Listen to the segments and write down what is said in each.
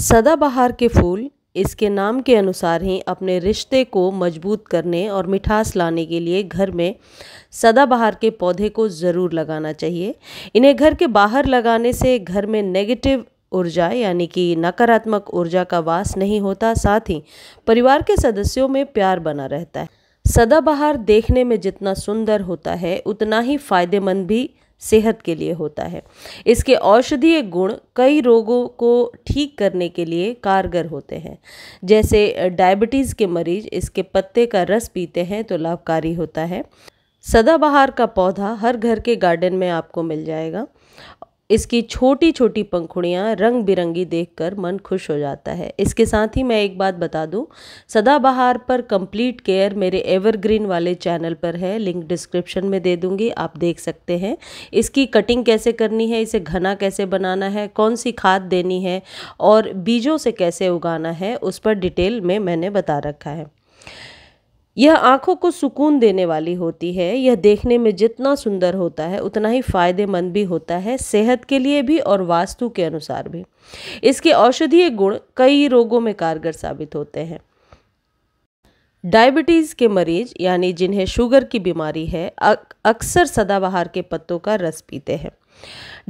सदाबहार के फूल इसके नाम के अनुसार ही अपने रिश्ते को मजबूत करने और मिठास लाने के लिए घर में सदाबहार के पौधे को ज़रूर लगाना चाहिए इन्हें घर के बाहर लगाने से घर में नेगेटिव ऊर्जा यानी कि नकारात्मक ऊर्जा का वास नहीं होता साथ ही परिवार के सदस्यों में प्यार बना रहता है सदाबहार देखने में जितना सुंदर होता है उतना ही फायदेमंद भी सेहत के लिए होता है इसके औषधीय गुण कई रोगों को ठीक करने के लिए कारगर होते हैं जैसे डायबिटीज़ के मरीज इसके पत्ते का रस पीते हैं तो लाभकारी होता है सदाबहार का पौधा हर घर के गार्डन में आपको मिल जाएगा इसकी छोटी छोटी पंखुड़ियाँ रंग बिरंगी देखकर मन खुश हो जाता है इसके साथ ही मैं एक बात बता दूँ सदाबहार पर कंप्लीट केयर मेरे एवरग्रीन वाले चैनल पर है लिंक डिस्क्रिप्शन में दे दूँगी आप देख सकते हैं इसकी कटिंग कैसे करनी है इसे घना कैसे बनाना है कौन सी खाद देनी है और बीजों से कैसे उगाना है उस पर डिटेल में मैंने बता रखा है यह आँखों को सुकून देने वाली होती है यह देखने में जितना सुंदर होता है उतना ही फायदेमंद भी होता है सेहत के लिए भी और वास्तु के अनुसार भी इसके औषधीय गुण कई रोगों में कारगर साबित होते हैं डायबिटीज़ के मरीज यानी जिन्हें शुगर की बीमारी है अक्सर सदाबहार के पत्तों का रस पीते हैं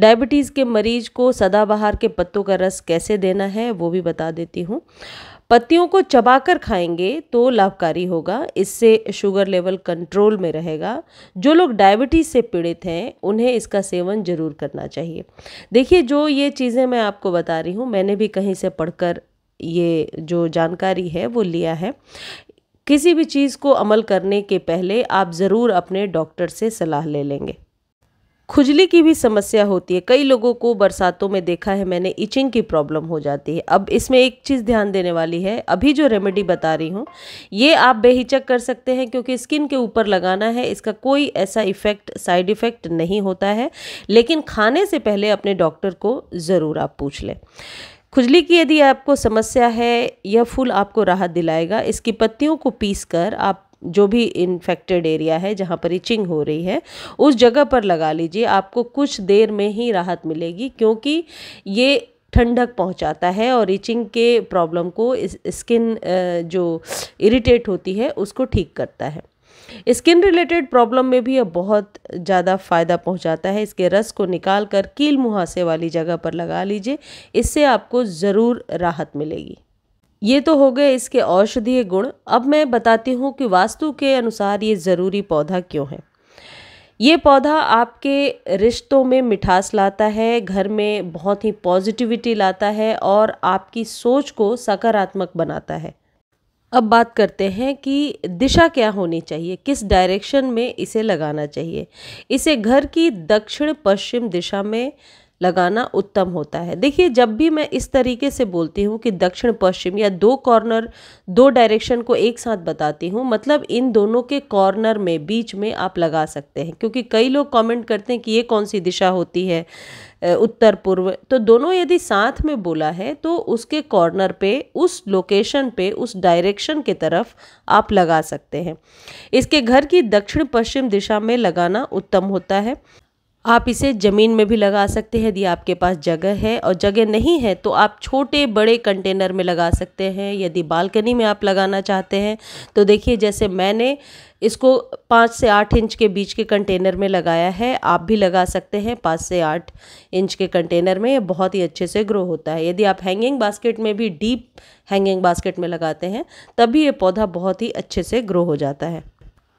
डायबिटीज़ के मरीज को सदाबहार के पत्तों का रस कैसे देना है वो भी बता देती हूँ पत्तियों को चबाकर खाएंगे तो लाभकारी होगा इससे शुगर लेवल कंट्रोल में रहेगा जो लोग डायबिटीज़ से पीड़ित हैं उन्हें इसका सेवन ज़रूर करना चाहिए देखिए जो ये चीज़ें मैं आपको बता रही हूँ मैंने भी कहीं से पढ़कर ये जो जानकारी है वो लिया है किसी भी चीज़ को अमल करने के पहले आप ज़रूर अपने डॉक्टर से सलाह ले लेंगे खुजली की भी समस्या होती है कई लोगों को बरसातों में देखा है मैंने इचिंग की प्रॉब्लम हो जाती है अब इसमें एक चीज़ ध्यान देने वाली है अभी जो रेमेडी बता रही हूँ ये आप बेहिचक कर सकते हैं क्योंकि स्किन के ऊपर लगाना है इसका कोई ऐसा इफ़ेक्ट साइड इफ़ेक्ट नहीं होता है लेकिन खाने से पहले अपने डॉक्टर को ज़रूर आप पूछ लें खुजली की यदि आपको समस्या है यह फूल आपको राहत दिलाएगा इसकी पत्तियों को पीस कर आप जो भी इन्फेक्टेड एरिया है जहाँ पर इचिंग हो रही है उस जगह पर लगा लीजिए आपको कुछ देर में ही राहत मिलेगी क्योंकि ये ठंडक पहुंचाता है और इचिंग के प्रॉब्लम को स्किन जो इरिटेट होती है उसको ठीक करता है स्किन रिलेटेड प्रॉब्लम में भी अब बहुत ज़्यादा फ़ायदा पहुंचाता है इसके रस को निकाल कर कील मुहासे वाली जगह पर लगा लीजिए इससे आपको ज़रूर राहत मिलेगी ये तो हो गए इसके औषधीय गुण अब मैं बताती हूँ कि वास्तु के अनुसार ये ज़रूरी पौधा क्यों है ये पौधा आपके रिश्तों में मिठास लाता है घर में बहुत ही पॉजिटिविटी लाता है और आपकी सोच को सकारात्मक बनाता है अब बात करते हैं कि दिशा क्या होनी चाहिए किस डायरेक्शन में इसे लगाना चाहिए इसे घर की दक्षिण पश्चिम दिशा में लगाना उत्तम होता है देखिए जब भी मैं इस तरीके से बोलती हूँ कि दक्षिण पश्चिम या दो कॉर्नर दो डायरेक्शन को एक साथ बताती हूँ मतलब इन दोनों के कॉर्नर में बीच में आप लगा सकते हैं क्योंकि कई लोग कमेंट करते हैं कि ये कौन सी दिशा होती है उत्तर पूर्व तो दोनों यदि साथ में बोला है तो उसके कॉर्नर पे उस लोकेशन पे उस डायरेक्शन के तरफ आप लगा सकते हैं इसके घर की दक्षिण पश्चिम दिशा में लगाना उत्तम होता है आप इसे ज़मीन में भी लगा सकते हैं यदि आपके पास जगह है और जगह नहीं है तो आप छोटे बड़े कंटेनर में लगा सकते हैं यदि बालकनी में आप लगाना चाहते हैं तो देखिए जैसे मैंने इसको पाँच से आठ इंच के बीच के कंटेनर में लगाया है आप भी लगा सकते हैं पाँच से आठ इंच के कंटेनर में यह बहुत ही अच्छे से ग्रो होता है यदि आप हैंगिंग बास्केट में भी डीप हैंगिंग बास्केट में लगाते हैं तभी ये पौधा बहुत ही अच्छे से ग्रो हो जाता है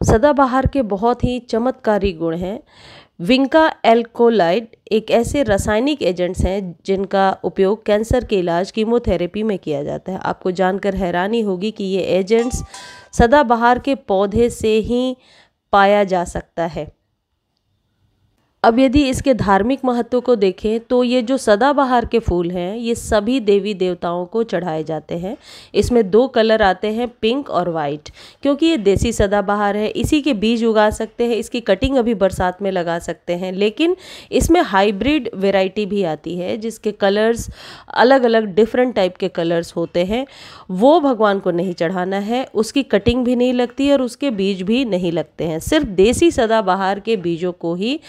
सदाबहार के बहुत ही चमत्कारी गुण हैं विंका एल्कोलाइड एक ऐसे रासायनिक एजेंट्स हैं जिनका उपयोग कैंसर के इलाज कीमोथेरेपी में किया जाता है आपको जानकर हैरानी होगी कि ये एजेंट्स सदाबहार के पौधे से ही पाया जा सकता है अब यदि इसके धार्मिक महत्व को देखें तो ये जो सदाबहार के फूल हैं ये सभी देवी देवताओं को चढ़ाए जाते हैं इसमें दो कलर आते हैं पिंक और वाइट क्योंकि ये देसी सदाबहार है इसी के बीज उगा सकते हैं इसकी कटिंग अभी बरसात में लगा सकते हैं लेकिन इसमें हाइब्रिड वेराइटी भी आती है जिसके कलर्स अलग अलग डिफरेंट टाइप के कलर्स होते हैं वो भगवान को नहीं चढ़ाना है उसकी कटिंग भी नहीं लगती और उसके बीज भी नहीं लगते हैं सिर्फ देसी सदाबहार के बीजों को ही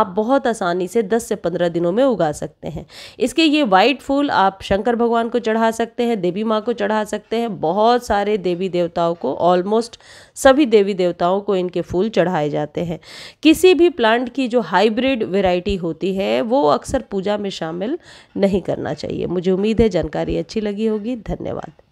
आप बहुत आसानी से 10 से 15 दिनों में उगा सकते हैं इसके ये वाइट फूल आप शंकर भगवान को चढ़ा सकते हैं देवी माँ को चढ़ा सकते हैं बहुत सारे देवी देवताओं को ऑलमोस्ट सभी देवी देवताओं को इनके फूल चढ़ाए जाते हैं किसी भी प्लांट की जो हाइब्रिड वेराइटी होती है वो अक्सर पूजा में शामिल नहीं करना चाहिए मुझे उम्मीद है जानकारी अच्छी लगी होगी धन्यवाद